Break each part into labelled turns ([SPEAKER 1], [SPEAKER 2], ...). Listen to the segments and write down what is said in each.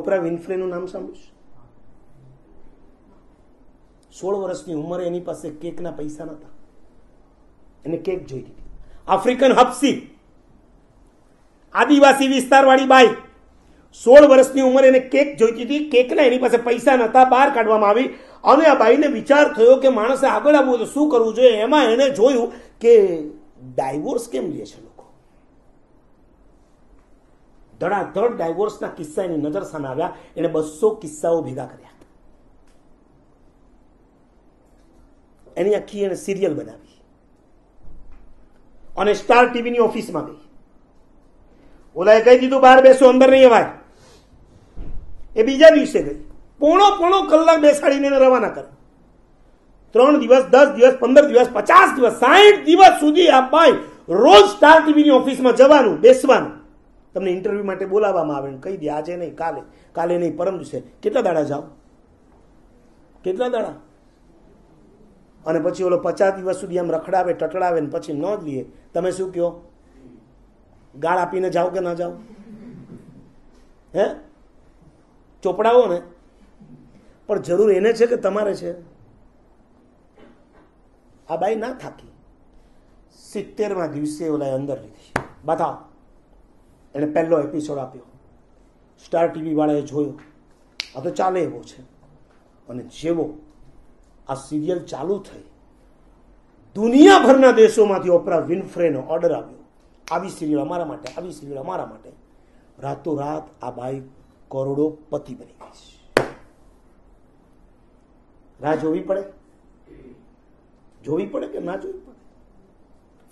[SPEAKER 1] ઓપરા વિન્ફ્રેનું નામ સાંભળ્યું સોળ વર્ષની ઉંમરે એની પાસે કેકના પૈસા નતા એને કેક જોઈ દીધી આફ્રિકન હપસી આદિવાસી વિસ્તારવાળી બાઈ સોળ વર્ષની ઉંમર એને કેક જોઈતી હતી કેકના એની પાસે પૈસા નહોતા બહાર કાઢવામાં આવી અને આ ભાઈને વિચાર થયો કે માણસે આગળ આવવું તો શું કરવું જોઈએ એમાં એણે જોયું કે ડાયવોર્સ કેમ લે છે લોકો ધડાધડ ડાયવોર્સના કિસ્સા એની નજર સામે આવ્યા એણે બસો કિસ્સાઓ ભેગા કર્યા એની આખી એણે સિરિયલ બનાવી અને સ્ટાર ટીવીની ઓફિસમાં ગઈ ઓલાએ કહી દીધું બહાર બેસો અંદર નહીં અવાય એ બીજા દિવસે ગઈ પોણો પોણો કલાક બેસાડીને એને રવાના કરે ત્રણ દિવસ દસ દિવસ પંદર દિવસ પચાસ દિવસ સાઠ દિવસ સુધી આ બાઈ રોજ સ્ટાર ટીવીની ઓફિસમાં જવાનું બેસવાનું તમને ઇન્ટરવ્યૂ માટે બોલાવવામાં આવે કહી દે આજે નહીં કાલે કાલે નહીં પરમ દિવસે કેટલા દાડા જાઓ કેટલા દાડા અને પછી ઓલો પચાસ દિવસ સુધી આમ રખડાવે ટટડાવે ને પછી ન જ લઈએ તમે શું કહો ગાળ આપીને જાઓ કે ના જાઓ હે ચોપડાવો ને પણ જરૂર એને છે કે તમારે છે આ બાઈ ના થાકી સિત્તેરમાં દિવસે ઓલા અંદર લીધી બતાવો એણે પહેલો એપિસોડ આપ્યો સ્ટાર ટીવીવાળાએ જોયો આ તો ચાલે એવો છે અને જેવો આ સિરિયલ ચાલુ થઈ દુનિયાભરના દેશોમાંથી ઓપરા વિનફ્રેનો ઓર્ડર આવ્યો આવી સિરિયલ અમારા માટે આવી સિરિયલ અમારા માટે રાતોરાત આ બાઈ કરોડો પતિ બની ગઈ છે રાહ જોવી પડે જોવી પડે કે ના જોવી પડે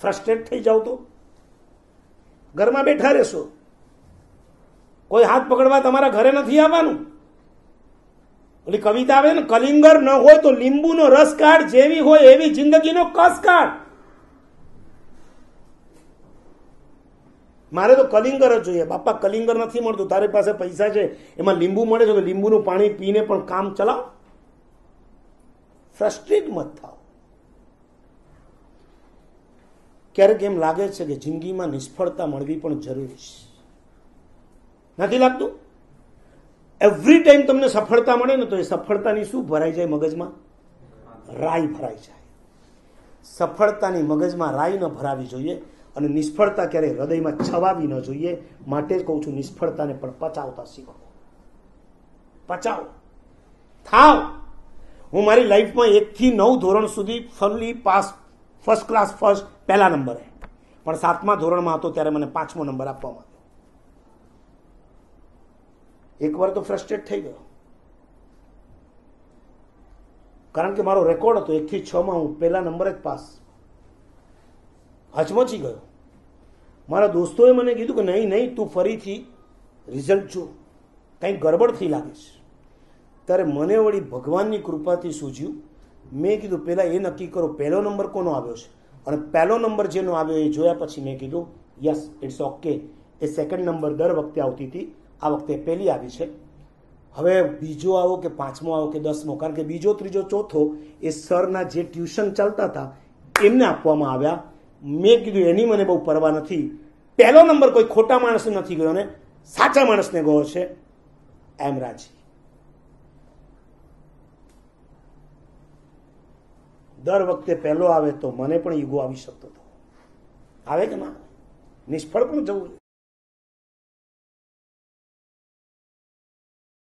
[SPEAKER 1] ફ્રસ્ટ્રેટ થઈ જાઓ તો ઘરમાં બેઠા રહેશો કોઈ હાથ પકડવા તમારા ઘરે નથી આવવાનું ઓલી કવિતા આવે ને કલિંગર ન હોય તો લીંબુનો રસ કાઢ જેવી હોય એવી જિંદગીનો કસ કાઢ મારે તો કલિંગર જ જોઈએ બાપા કલિંગર નથી મળતું તારી પાસે પૈસા છે એમાં લીંબુ મળે છે તો લીંબુનું પાણી પીને પણ કામ ચલાવ ફ્રસ્ટ્રેટ મત થાવ ક્યારેક એમ લાગે છે કે જિંદગીમાં નિષ્ફળતા મળવી પણ જરૂરી છે નથી લાગતું એવરી ટાઈમ તમને સફળતા મળે ને તો એ સફળતાની શું ભરાઈ જાય મગજમાં રાઈ ભરાઈ જાય સફળતાની મગજમાં રાઈ ન ભરાવી જોઈએ અને નિષ્ફળતા ક્યારેય હૃદયમાં છવાવી ન જોઈએ માટે જ કહું છું નિષ્ફળતાને પણ પચાવતા શીખો પચાવો થાવ હું મારી લાઈફમાં એકથી નવ ધોરણ સુધી ફલ્લી પાસ ફર્સ્ટ ક્લાસ ફર્સ્ટ પહેલા નંબરે પણ સાતમા ધોરણમાં હતો ત્યારે મને પાંચમો નંબર આપવામાં એકવાર તો ફ્રસ્ટ્રેટ થઈ ગયો કારણ કે મારો રેકોર્ડ હતો એકથી છમાં હું પહેલા નંબર જ પાસ હચમચી ગયો મારા દોસ્તોએ મને કીધું કે નહીં નહીં તું ફરીથી રિઝલ્ટ જો કંઈક ગરબડથી લાગે છે ત્યારે મને વળી ભગવાનની કૃપાથી સૂઝ્યું મેં કીધું પહેલાં એ નક્કી કરો પહેલો નંબર કોનો આવ્યો છે અને પહેલો નંબર જેનો આવ્યો એ જોયા પછી મેં કીધું યસ ઇટ્સ ઓકે એ સેકન્ડ નંબર દર વખતે આવતી હતી આ વખતે પહેલી આવી છે હવે બીજો આવો કે પાંચમો આવો કે દસમો કારણ કે બીજો ત્રીજો ચોથો એ સરના જે ટ્યુશન ચાલતા હતા એમને આપવામાં આવ્યા મેં કીધું એની મને બહુ પરવા નથી પહેલો નંબર કોઈ ખોટા માણસ નથી ગયો ને સાચા માણસને ગયો છે એમ રાજી દર વખતે પહેલો આવે તો મને પણ ઈગો આવી શકતો હતો આવે કે ના નિષ્ફળ પણ જવું